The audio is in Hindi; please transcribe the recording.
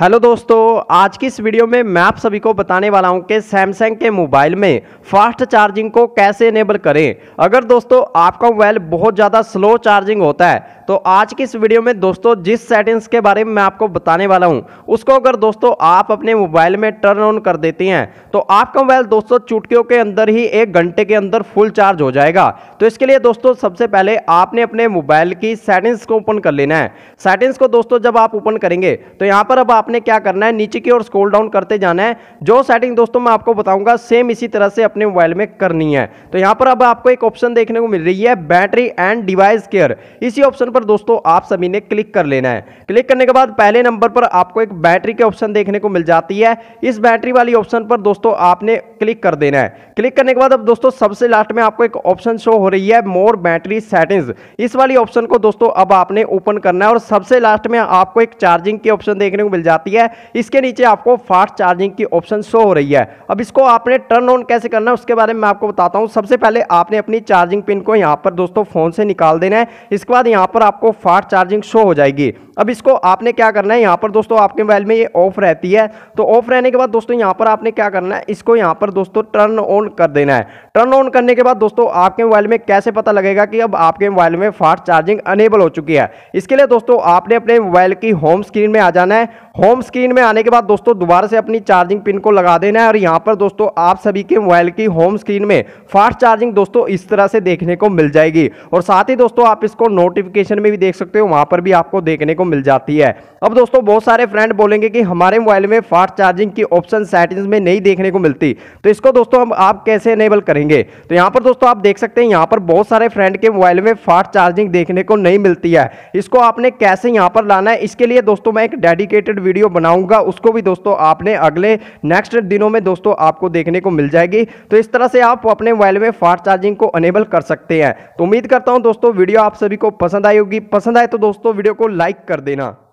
हेलो दोस्तों आज की इस वीडियो में मैं आप सभी को बताने वाला हूं कि सैमसंग के मोबाइल में फास्ट चार्जिंग को कैसे इनेबल करें अगर दोस्तों आपका मोबाइल बहुत ज़्यादा स्लो चार्जिंग होता है तो आज की इस वीडियो में दोस्तों जिस सेटिंग्स के बारे में मैं आपको बताने वाला हूं उसको अगर दोस्तों आप अपने मोबाइल में टर्न ऑन कर देती हैं तो आपका मोबाइल दोस्तों चुटकियों के अंदर ही एक घंटे के अंदर फुल चार्ज हो जाएगा तो इसके लिए दोस्तों सबसे पहले आपने अपने मोबाइल की सेटिंग्स को ओपन कर लेना है सेटिंग्स को दोस्तों जब आप ओपन करेंगे तो यहाँ पर अब आपने क्या करना है नीचे की ओर स्कोल डाउन करते जाना है जो सेटिंग दोस्तों मैं आपको बताऊंगा सेम इसी तरह से अपने मोबाइल में करनी है तो यहां पर अब आपको एक ऑप्शन देखने को मिल रही है बैटरी एंड डिवाइस केयर इसी ऑप्शन पर दोस्तों आप सभी ने क्लिक कर लेना है क्लिक करने के बाद पहले नंबर पर आपको एक बैटरी के ऑप्शन देखने को मिल जाती है इस बैटरी वाली ऑप्शन पर दोस्तों आपने क्लिक कर देना है क्लिक करने के बाद अब दोस्तों सबसे लास्ट में आपको एक ऑप्शन शो हो रही है मोर बैटरी सेटिंग्स इस वाली ऑप्शन को दोस्तों अब आपने ओपन करना है और सबसे लास्ट में आपको एक चार्जिंग के ऑप्शन देखने को मिल जाता जाती है इसके नीचे आपको फास्ट चार्जिंग की ऑप्शन शो हो रही है अब इसको आपने टर्न ऑन कैसे करना है उसके बारे में मैं आपको बताता हूँ सबसे पहले आपने अपनी चार्जिंग पिन को यहाँ पर दोस्तों फ़ोन से निकाल देना है इसके बाद यहाँ पर आपको फास्ट चार्जिंग शो हो जाएगी अब इसको आपने क्या करना है यहाँ पर दोस्तों आपके मोबाइल में ये ऑफ रहती है तो ऑफ रहने के बाद दोस्तों यहाँ पर आपने क्या करना है इसको यहाँ पर दोस्तों टर्न ऑन कर देना है टर्न ऑन करने के बाद दोस्तों आपके मोबाइल में कैसे पता लगेगा कि अब आपके मोबाइल में फास्ट चार्जिंग अनेबल हो चुकी है इसके लिए दोस्तों आपने अपने मोबाइल की होम स्क्रीन में आ जाना है होम स्क्रीन में आने के बाद दोस्तों दोबारा से अपनी चार्जिंग पिन को लगा देना है और यहाँ पर दोस्तों आप सभी के मोबाइल की होम स्क्रीन में फास्ट चार्जिंग दोस्तों इस तरह से देखने को मिल जाएगी और साथ ही दोस्तों आप इसको नोटिफिकेशन में भी देख सकते हो वहाँ पर भी आपको देखने को मिल जाती है अब दोस्तों बहुत सारे फ्रेंड बोलेंगे कि हमारे मोबाइल में फास्ट चार्जिंग की ऑप्शन सेटिंग्स में नहीं देखने को मिलती तो इसको दोस्तों हम आप कैसे इनेबल करेंगे तो यहाँ पर दोस्तों आप देख सकते हैं यहाँ पर बहुत सारे फ्रेंड के मोबाइल में फास्ट चार्जिंग देखने को नहीं मिलती है इसको आपने कैसे यहाँ पर लाना है इसके लिए दोस्तों मैं एक डेडिकेटेड वीडियो बनाऊंगा उसको भी दोस्तों आपने अगले नेक्स्ट दिनों में दोस्तों आपको देखने को मिल जाएगी तो इस तरह से आप अपने मोबाइल में फास्ट चार्जिंग को अनेबल कर सकते हैं तो उम्मीद करता हूँ दोस्तों वीडियो आप सभी को पसंद आई होगी पसंद आए तो दोस्तों वीडियो को लाइक कर देना